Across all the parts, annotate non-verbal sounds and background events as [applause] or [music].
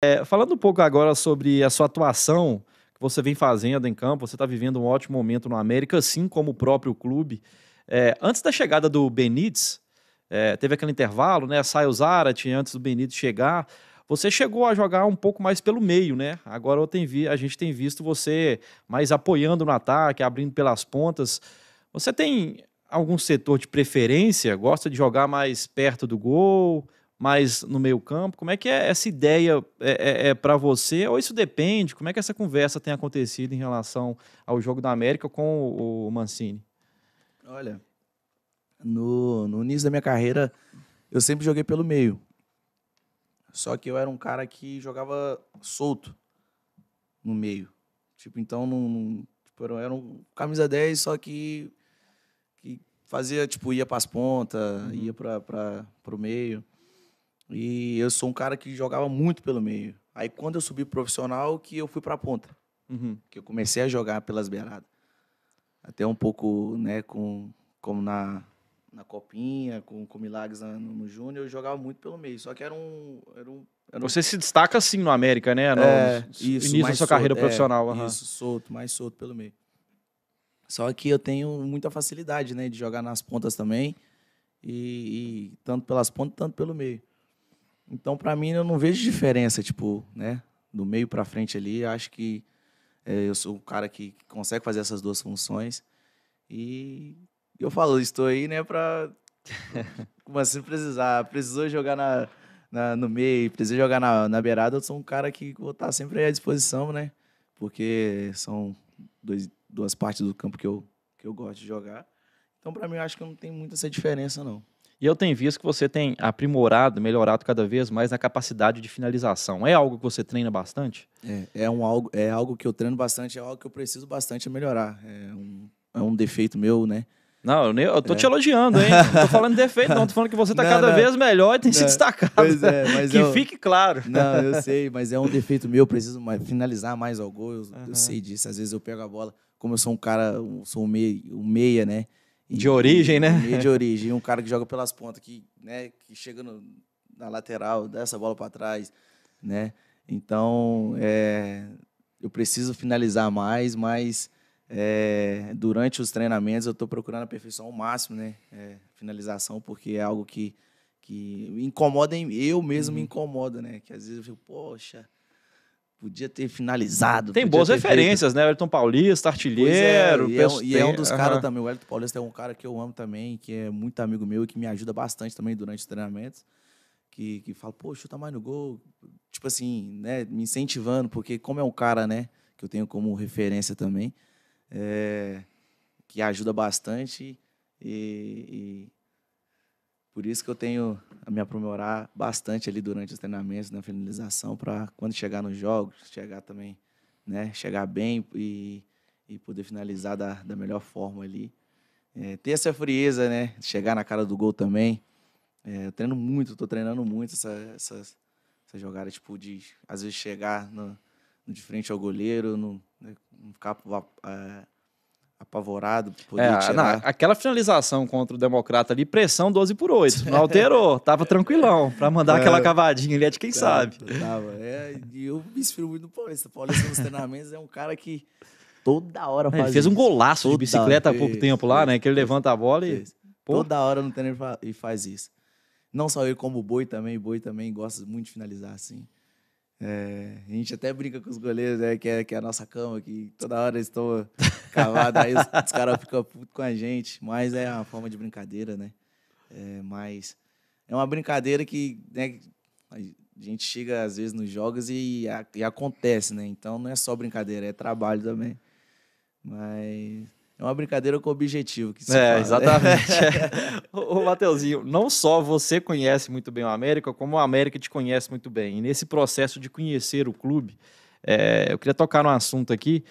É, falando um pouco agora sobre a sua atuação que você vem fazendo em campo, você está vivendo um ótimo momento no América, assim como o próprio clube. É, antes da chegada do Benítez, é, teve aquele intervalo, né? Sai o Zarat antes do Benítez chegar. Você chegou a jogar um pouco mais pelo meio, né? Agora vi, a gente tem visto você mais apoiando no ataque, abrindo pelas pontas. Você tem algum setor de preferência? Gosta de jogar mais perto do gol? mais no meio campo. Como é que é essa ideia é, é, é para você? Ou isso depende? Como é que essa conversa tem acontecido em relação ao jogo da América com o, o Mancini? Olha, no, no início da minha carreira, eu sempre joguei pelo meio. Só que eu era um cara que jogava solto no meio. Tipo, então, não, tipo, era um camisa 10, só que, que fazia, tipo, ia para as pontas, uhum. ia para o meio. E eu sou um cara que jogava muito pelo meio. Aí quando eu subi profissional, que eu fui para a ponta. Uhum. Que eu comecei a jogar pelas beiradas. Até um pouco, né, com, como na, na Copinha, com, com Milagres no, no Júnior, eu jogava muito pelo meio. Só que era um. Era um, era um... Você se destaca assim no América, né? No é, isso, início da sua solto, carreira é, profissional. Uhum. Isso, solto, mais solto pelo meio. Só que eu tenho muita facilidade, né, de jogar nas pontas também. E, e tanto pelas pontas, tanto pelo meio. Então, para mim, eu não vejo diferença, tipo, né? Do meio para frente ali, acho que é, eu sou um cara que consegue fazer essas duas funções. E eu falo, estou aí, né, para Como [laughs] assim precisar, precisou jogar na, na, no meio, precisou jogar na, na beirada, eu sou um cara que vou estar tá sempre à disposição, né? Porque são dois, duas partes do campo que eu, que eu gosto de jogar. Então, para mim, eu acho que não tem muita essa diferença, não. E eu tenho visto que você tem aprimorado, melhorado cada vez mais na capacidade de finalização. É algo que você treina bastante? É, é, um, algo, é algo que eu treino bastante, é algo que eu preciso bastante melhorar. É um, é um defeito meu, né? Não, eu, eu tô é. te elogiando, hein? Não tô [laughs] falando de defeito, não. Tô falando que você tá não, cada não. vez melhor e tem não. se destacado. Pois é, [laughs] mas Que eu... fique claro. Não, eu sei, mas é um defeito meu. Eu preciso mais, finalizar mais o gol. Eu, uhum. eu, sei disso. Às vezes eu pego a bola. Como eu sou um cara, eu sou um meia, um meia né? de origem, né? de origem. Um cara que joga pelas pontas, que, né, que chega no, na lateral, dá essa bola para trás, né? Então, é, eu preciso finalizar mais, mas é, durante os treinamentos eu estou procurando a perfeição ao máximo, né? É, finalização, porque é algo que, que incomoda, eu mesmo uhum. me incomoda, né? Que às vezes eu fico, poxa podia ter finalizado. Tem boas referências, feito. né? Elton Paulista, artilheiro. É, e, é, e é, um é dos caras também. O Elton Paulista é um cara que eu amo também, que é muito amigo meu e que me ajuda bastante também durante os treinamentos. Que, que fala, pô, chuta mais no gol. Tipo assim, né? Me incentivando, porque como é um cara, né? Que eu tenho como referência também, é, que ajuda bastante. E, e por isso que eu tenho a me aprimorar bastante ali durante os treinamentos, na finalização, para quando chegar nos jogos, chegar também, né, chegar bem e, e poder finalizar da, da melhor forma ali. É, ter essa frieza, né, chegar na cara do gol também. É, treino muito, estou treinando muito essa, essa, essa, jogada, tipo, de às vezes chegar no, de frente ao goleiro, não, né, ficar uh, apavorado poder é, aquela finalização contra o Democrata ali, pressão 12 por 8. Não alterou, [laughs] tava tranquilão para mandar é, aquela cavadinha ali, é de quem tava, sabe. Tava. É, e eu me inspiro muito no Paulista. O Paulista nos treinamentos é um cara que toda hora é, faz. É, ele fez um golaço toda de bicicleta há pouco fez, tempo lá, fez, né? Que ele levanta a bola e. Pô. Toda hora no treino e faz isso. Não só ele, como o Boi também. O Boi também gosta muito de finalizar assim. É, a gente até brinca com os goleiros, né, que, é, que é a nossa cama, que toda hora eles estão cavados, aí os, os caras ficam putos com a gente. Mas é uma forma de brincadeira, né? É, mas é uma brincadeira que né, a gente chega às vezes nos jogos e, a, e acontece, né? Então não é só brincadeira, é trabalho também. Mas é uma brincadeira com objetivo. é, fala. Né? exatamente. [laughs] É. Ô, Mateuzinho, não só você conhece muito bem o América, como o América te conhece muito bem. E nesse processo de conhecer o clube, é, eu queria tocar num assunto aqui.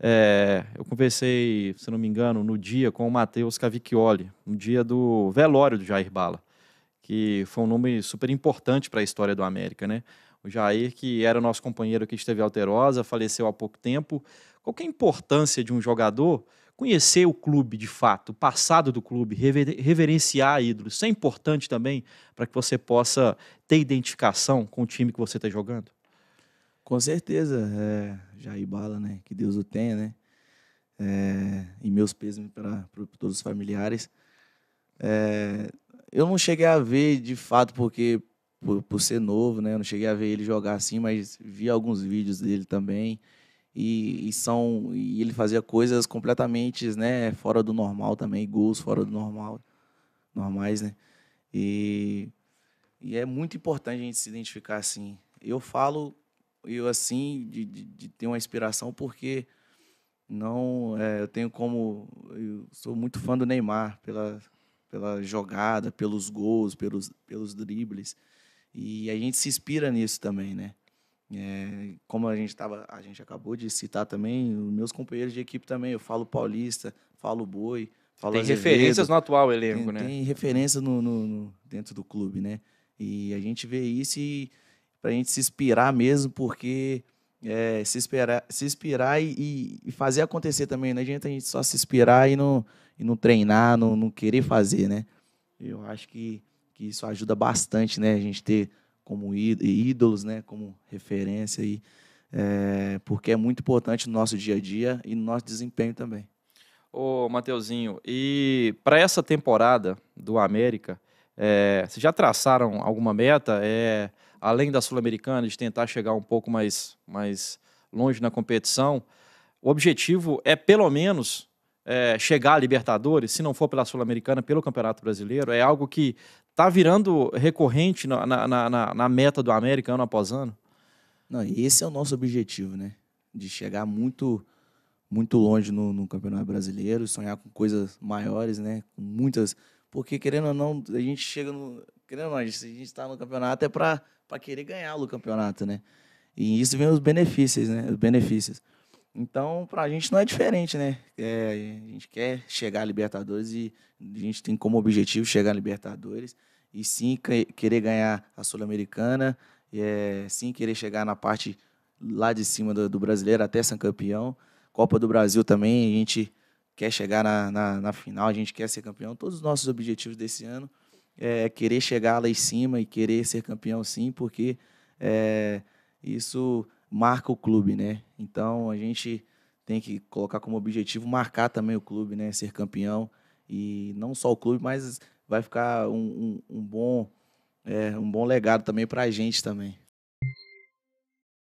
É, eu conversei, se não me engano, no dia com o Matheus Cavicchioli, no dia do velório do Jair Bala, que foi um nome super importante para a história do América, né? O Jair, que era nosso companheiro que esteve em Alterosa, faleceu há pouco tempo. Qual é a importância de um jogador conhecer o clube de fato, o passado do clube, rever, reverenciar ídolos. Isso é importante também para que você possa ter identificação com o time que você está jogando. Com certeza, é, Jair Bala, né? Que Deus o tenha, né? É, e meus pêsames para todos os familiares. É, eu não cheguei a ver de fato, porque por, por, ser novo, né? Eu não cheguei a ver ele jogar assim, mas vi alguns vídeos dele também. E, e, são e ele fazia coisas completamente né fora do normal também gols fora do normal normais né e, e é muito importante a gente se identificar assim eu falo eu assim de, de, de ter uma inspiração porque não é, eu tenho como eu sou muito fã do Neymar pela pela jogada pelos gols pelos pelos dribles e a gente se inspira nisso também né é, como a gente tava, a gente acabou de citar também, os meus companheiros de equipe também, eu falo paulista, falo boi, falo Tem Azevedo, referências no atual elenco, tem, né? Tem referência no, no, no, dentro do clube, né? E a gente vê isso e pra gente se inspirar mesmo, porque é, se inspirar, se inspirar e, e, fazer acontecer também, não adianta a gente só se inspirar e não, e não treinar, não, não querer fazer, né? Eu acho que, que isso ajuda bastante, né? A gente ter como ídolos, né, como referência aí, é, porque é muito importante no nosso dia a dia e no nosso desempenho também. Ô, Mateuzinho, e para essa temporada do América, é, vocês já traçaram alguma meta? É, além da Sul-Americana, de tentar chegar um pouco mais, mais longe na competição, o objetivo é pelo menos é, chegar à Libertadores, se não for pela Sul-Americana, pelo Campeonato Brasileiro, é algo que está virando recorrente na, na, na, na, meta do América ano após ano? Não, esse é o nosso objetivo, né? De chegar muito muito longe no, no Campeonato Brasileiro, sonhar com coisas maiores, né? Com muitas. Porque, querendo ou não, a gente chega no. Querendo ou não, a gente está no campeonato é para querer ganhar o campeonato, né? E isso vem os benefícios, né? Os benefícios. Então, para a gente não é diferente, né? É, a gente quer chegar à Libertadores e a gente tem como objetivo chegar à Libertadores e sim querer ganhar a Sul-Americana, é, sim querer chegar na parte lá de cima do, do, brasileiro até ser campeão. Copa do Brasil também, a gente quer chegar na, na, na, final, a gente quer ser campeão. Todos os nossos objetivos desse ano é querer chegar lá em cima e querer ser campeão sim, porque é, isso marca o clube, né? Então a gente tem que colocar como objetivo marcar também o clube, né? Ser campeão e não só o clube, mas vai ficar um, um, um bom é, um bom legado também para a gente também.